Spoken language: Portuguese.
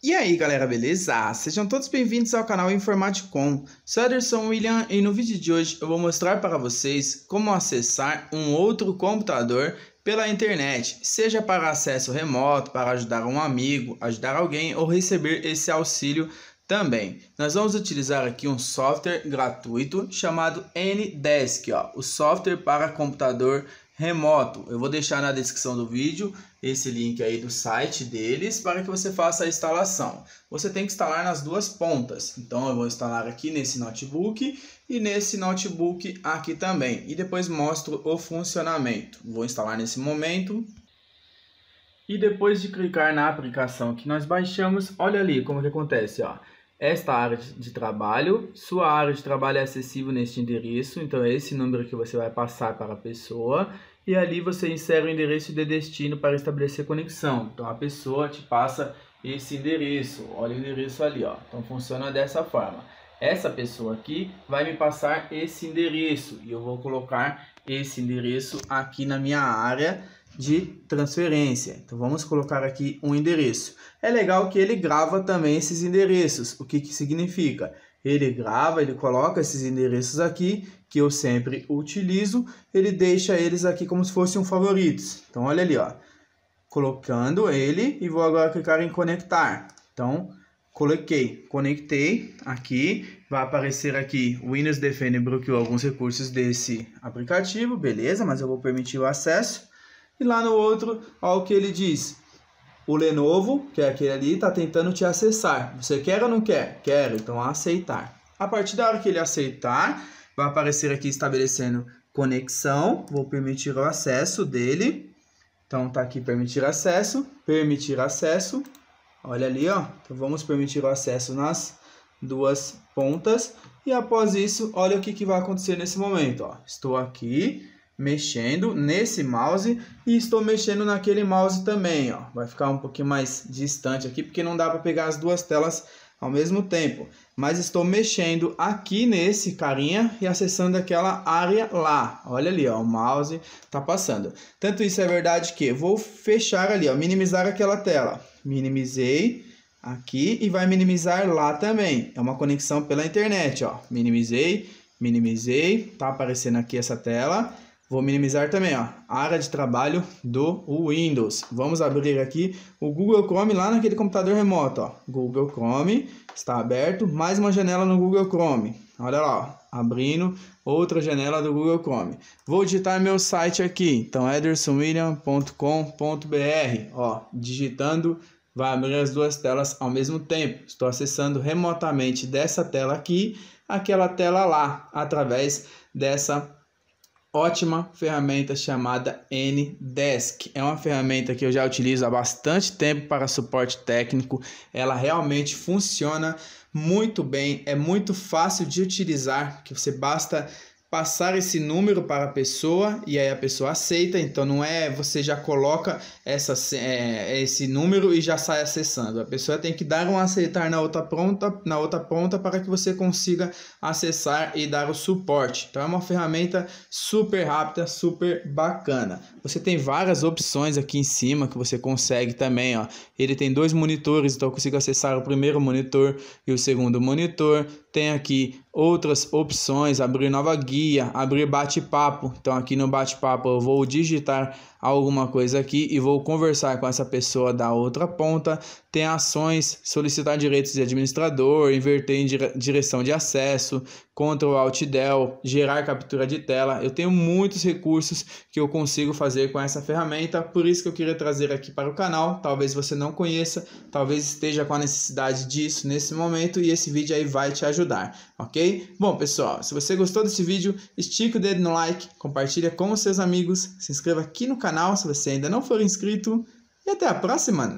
E aí galera, beleza? Ah, sejam todos bem-vindos ao canal Informaticom, sou Ederson William e no vídeo de hoje eu vou mostrar para vocês como acessar um outro computador pela internet, seja para acesso remoto, para ajudar um amigo, ajudar alguém ou receber esse auxílio também. Nós vamos utilizar aqui um software gratuito chamado NDesk, ó, o software para computador remoto. Eu vou deixar na descrição do vídeo esse link aí do site deles para que você faça a instalação. Você tem que instalar nas duas pontas. Então eu vou instalar aqui nesse notebook e nesse notebook aqui também. E depois mostro o funcionamento. Vou instalar nesse momento. E depois de clicar na aplicação que nós baixamos, olha ali como que acontece, ó. Esta área de trabalho, sua área de trabalho é acessível neste endereço, então é esse número que você vai passar para a pessoa e ali você insere o endereço de destino para estabelecer conexão. Então a pessoa te passa esse endereço, olha o endereço ali, ó. Então funciona dessa forma. Essa pessoa aqui vai me passar esse endereço e eu vou colocar esse endereço aqui na minha área de transferência. Então vamos colocar aqui um endereço. É legal que ele grava também esses endereços. O que, que significa? ele grava, ele coloca esses endereços aqui, que eu sempre utilizo, ele deixa eles aqui como se fossem um favoritos. Então, olha ali, ó. Colocando ele e vou agora clicar em conectar. Então, coloquei, conectei aqui, vai aparecer aqui, Windows Defender bloqueou alguns recursos desse aplicativo, beleza, mas eu vou permitir o acesso. E lá no outro, olha o que ele diz, o Lenovo, que é aquele ali, está tentando te acessar. Você quer ou não quer? Quero, então aceitar. A partir da hora que ele aceitar, vai aparecer aqui estabelecendo conexão. Vou permitir o acesso dele. Então tá aqui permitir acesso, permitir acesso. Olha ali, ó. Então vamos permitir o acesso nas duas pontas. E após isso, olha o que, que vai acontecer nesse momento, ó. Estou aqui, mexendo nesse mouse e estou mexendo naquele mouse também, ó. Vai ficar um pouquinho mais distante aqui porque não dá para pegar as duas telas ao mesmo tempo. Mas estou mexendo aqui nesse carinha e acessando aquela área lá. Olha ali, ó, o mouse tá passando. Tanto isso é verdade que vou fechar ali, ó, minimizar aquela tela. Minimizei aqui e vai minimizar lá também. É uma conexão pela internet, ó. Minimizei, minimizei, tá aparecendo aqui essa tela. Vou minimizar também, ó, a área de trabalho do Windows. Vamos abrir aqui o Google Chrome lá naquele computador remoto, ó. Google Chrome está aberto, mais uma janela no Google Chrome. Olha lá, ó, abrindo outra janela do Google Chrome. Vou digitar meu site aqui, então edersonwilliam.com.br, ó, digitando vai abrir as duas telas ao mesmo tempo. Estou acessando remotamente dessa tela aqui, aquela tela lá, através dessa ótima ferramenta chamada Ndesk. É uma ferramenta que eu já utilizo há bastante tempo para suporte técnico. Ela realmente funciona muito bem, é muito fácil de utilizar, que você basta passar esse número para a pessoa e aí a pessoa aceita. Então não é você já coloca essa, é, esse número e já sai acessando. A pessoa tem que dar um aceitar na outra pronta, na outra ponta para que você consiga acessar e dar o suporte. Então é uma ferramenta super rápida, super bacana. Você tem várias opções aqui em cima que você consegue também, ó. Ele tem dois monitores, então eu consigo acessar o primeiro monitor e o segundo monitor. Tem aqui outras opções, abrir nova guia, abrir bate-papo. Então aqui no bate-papo eu vou digitar alguma coisa aqui e vou conversar com essa pessoa da outra ponta tem ações, solicitar direitos de administrador, inverter em direção de acesso, Ctrl Alt Del, gerar captura de tela. Eu tenho muitos recursos que eu consigo fazer com essa ferramenta, por isso que eu queria trazer aqui para o canal. Talvez você não conheça, talvez esteja com a necessidade disso nesse momento e esse vídeo aí vai te ajudar, ok? Bom, pessoal, se você gostou desse vídeo, estica o dedo no like, compartilha com os seus amigos, se inscreva aqui no canal se você ainda não for inscrito e até a próxima!